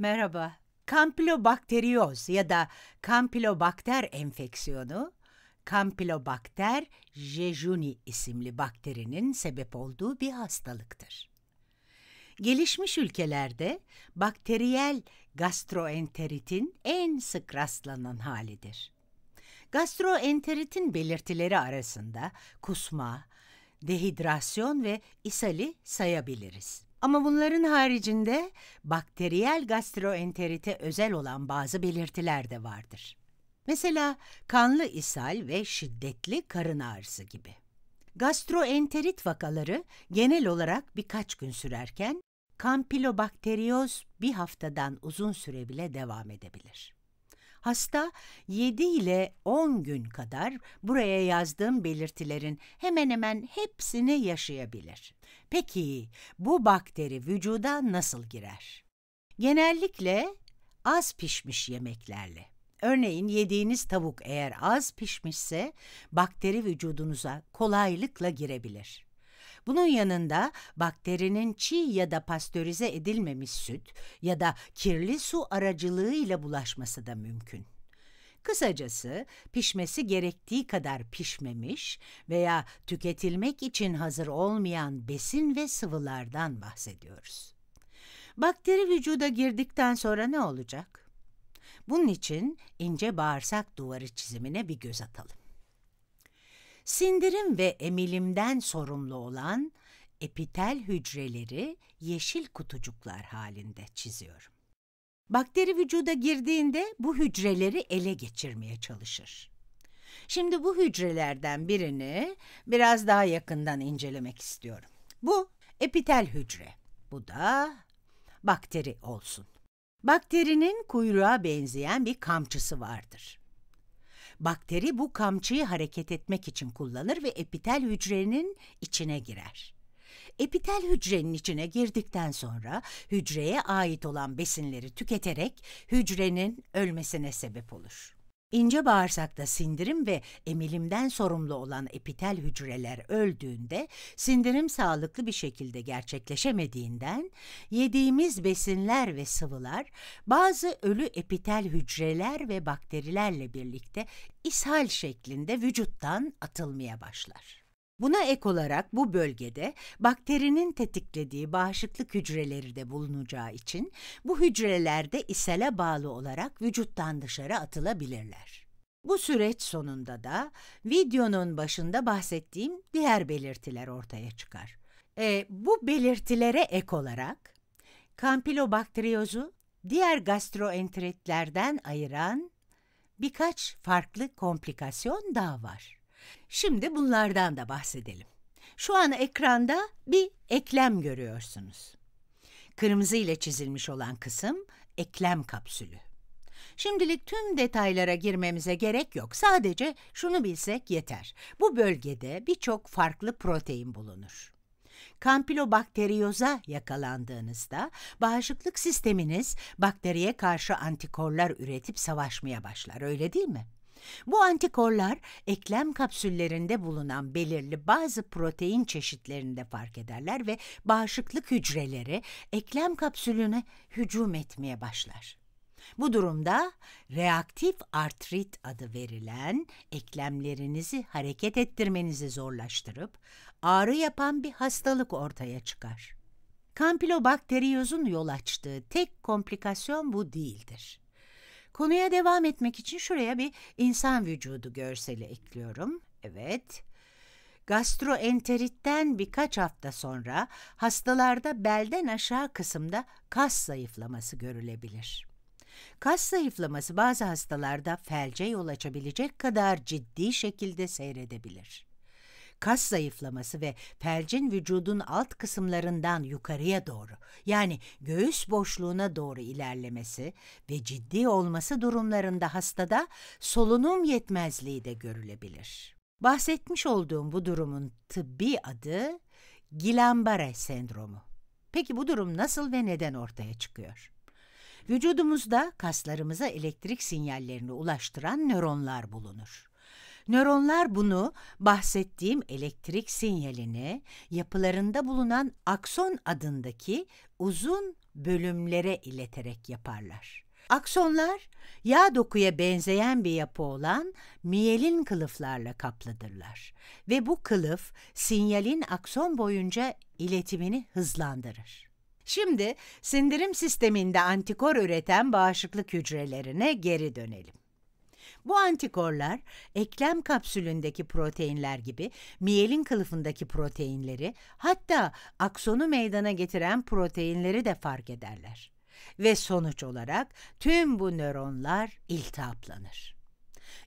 Merhaba. Kampilobakteriyoz ya da Campylobacter enfeksiyonu, Campylobacter jejuni isimli bakterinin sebep olduğu bir hastalıktır. Gelişmiş ülkelerde bakteriyel gastroenteritin en sık rastlanan halidir. Gastroenteritin belirtileri arasında kusma, dehidrasyon ve isali sayabiliriz. Ama bunların haricinde bakteriyel gastroenterite özel olan bazı belirtiler de vardır. Mesela kanlı ishal ve şiddetli karın ağrısı gibi. Gastroenterit vakaları genel olarak birkaç gün sürerken kampilobakteriyoz bir haftadan uzun süre bile devam edebilir. Hasta 7 ile 10 gün kadar buraya yazdığım belirtilerin hemen hemen hepsini yaşayabilir. Peki bu bakteri vücuda nasıl girer? Genellikle az pişmiş yemeklerle. Örneğin yediğiniz tavuk eğer az pişmişse bakteri vücudunuza kolaylıkla girebilir. Bunun yanında bakterinin çiğ ya da pastörize edilmemiş süt ya da kirli su aracılığıyla bulaşması da mümkün. Kısacası pişmesi gerektiği kadar pişmemiş veya tüketilmek için hazır olmayan besin ve sıvılardan bahsediyoruz. Bakteri vücuda girdikten sonra ne olacak? Bunun için ince bağırsak duvarı çizimine bir göz atalım. Sindirim ve emilimden sorumlu olan epitel hücreleri yeşil kutucuklar halinde çiziyorum. Bakteri vücuda girdiğinde bu hücreleri ele geçirmeye çalışır. Şimdi bu hücrelerden birini biraz daha yakından incelemek istiyorum. Bu epitel hücre. Bu da bakteri olsun. Bakterinin kuyruğa benzeyen bir kamçısı vardır. Bakteri bu kamçıyı hareket etmek için kullanır ve epitel hücrenin içine girer. Epitel hücrenin içine girdikten sonra hücreye ait olan besinleri tüketerek hücrenin ölmesine sebep olur. İnce bağırsakta sindirim ve emilimden sorumlu olan epitel hücreler öldüğünde sindirim sağlıklı bir şekilde gerçekleşemediğinden yediğimiz besinler ve sıvılar bazı ölü epitel hücreler ve bakterilerle birlikte ishal şeklinde vücuttan atılmaya başlar. Buna ek olarak bu bölgede bakterinin tetiklediği bağışıklık hücreleri de bulunacağı için bu hücreler de ishale bağlı olarak vücuttan dışarı atılabilirler. Bu süreç sonunda da videonun başında bahsettiğim diğer belirtiler ortaya çıkar. E, bu belirtilere ek olarak kampilobakteriyozu diğer gastroenteritlerden ayıran birkaç farklı komplikasyon daha var. Şimdi bunlardan da bahsedelim. Şu an ekranda bir eklem görüyorsunuz. Kırmızı ile çizilmiş olan kısım eklem kapsülü. Şimdilik tüm detaylara girmemize gerek yok. Sadece şunu bilsek yeter. Bu bölgede birçok farklı protein bulunur. Kampilobakteriyoza yakalandığınızda bağışıklık sisteminiz bakteriye karşı antikorlar üretip savaşmaya başlar öyle değil mi? Bu antikorlar eklem kapsüllerinde bulunan belirli bazı protein çeşitlerini de fark ederler ve bağışıklık hücreleri eklem kapsülüne hücum etmeye başlar. Bu durumda reaktif artrit adı verilen eklemlerinizi hareket ettirmenizi zorlaştırıp ağrı yapan bir hastalık ortaya çıkar. Kampilobakteriyozun yol açtığı tek komplikasyon bu değildir. Konuya devam etmek için şuraya bir insan vücudu görseli ekliyorum. Evet. Gastroenteritten birkaç hafta sonra hastalarda belden aşağı kısımda kas zayıflaması görülebilir. Kas zayıflaması bazı hastalarda felce yol açabilecek kadar ciddi şekilde seyredebilir kas zayıflaması ve felcin vücudun alt kısımlarından yukarıya doğru yani göğüs boşluğuna doğru ilerlemesi ve ciddi olması durumlarında hastada solunum yetmezliği de görülebilir. Bahsetmiş olduğum bu durumun tıbbi adı Guillain-Barré sendromu. Peki bu durum nasıl ve neden ortaya çıkıyor? Vücudumuzda kaslarımıza elektrik sinyallerini ulaştıran nöronlar bulunur. Nöronlar bunu bahsettiğim elektrik sinyalini yapılarında bulunan akson adındaki uzun bölümlere ileterek yaparlar. Aksonlar yağ dokuya benzeyen bir yapı olan miyelin kılıflarla kaplıdırlar ve bu kılıf sinyalin akson boyunca iletimini hızlandırır. Şimdi sindirim sisteminde antikor üreten bağışıklık hücrelerine geri dönelim. Bu antikorlar eklem kapsülündeki proteinler gibi miyelin kılıfındaki proteinleri hatta aksonu meydana getiren proteinleri de fark ederler. Ve sonuç olarak tüm bu nöronlar iltihaplanır.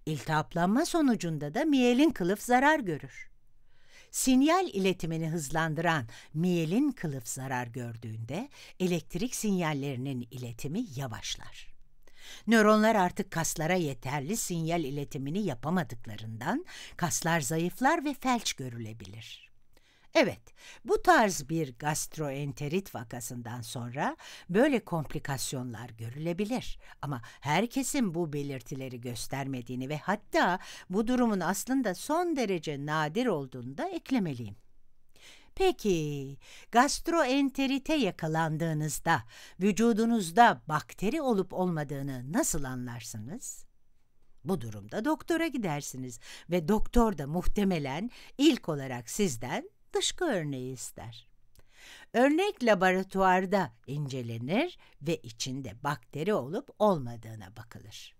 İltihaplanma sonucunda da miyelin kılıf zarar görür sinyal iletimini hızlandıran miyelin kılıf zarar gördüğünde elektrik sinyallerinin iletimi yavaşlar. Nöronlar artık kaslara yeterli sinyal iletimini yapamadıklarından kaslar zayıflar ve felç görülebilir. Evet, bu tarz bir gastroenterit vakasından sonra böyle komplikasyonlar görülebilir. Ama herkesin bu belirtileri göstermediğini ve hatta bu durumun aslında son derece nadir olduğunu da eklemeliyim. Peki, gastroenterite yakalandığınızda vücudunuzda bakteri olup olmadığını nasıl anlarsınız? Bu durumda doktora gidersiniz ve doktor da muhtemelen ilk olarak sizden dışkı örneği ister. Örnek laboratuvarda incelenir ve içinde bakteri olup olmadığına bakılır.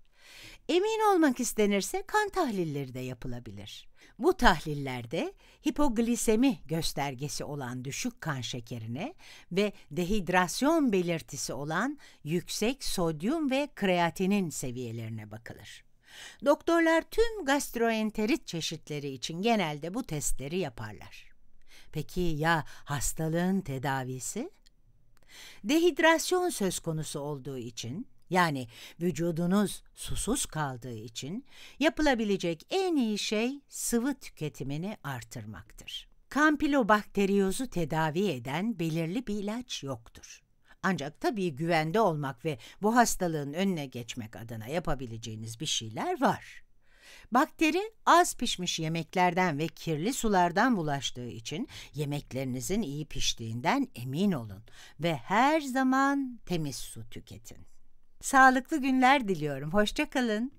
Emin olmak istenirse kan tahlilleri de yapılabilir. Bu tahlillerde hipoglisemi göstergesi olan düşük kan şekerine ve dehidrasyon belirtisi olan yüksek sodyum ve kreatinin seviyelerine bakılır. Doktorlar tüm gastroenterit çeşitleri için genelde bu testleri yaparlar. Peki ya hastalığın tedavisi? Dehidrasyon söz konusu olduğu için yani vücudunuz susuz kaldığı için yapılabilecek en iyi şey sıvı tüketimini artırmaktır. Kampilobakteriyozu tedavi eden belirli bir ilaç yoktur. Ancak tabii güvende olmak ve bu hastalığın önüne geçmek adına yapabileceğiniz bir şeyler var. Bakteri az pişmiş yemeklerden ve kirli sulardan bulaştığı için yemeklerinizin iyi piştiğinden emin olun ve her zaman temiz su tüketin. Sağlıklı günler diliyorum. Hoşçakalın.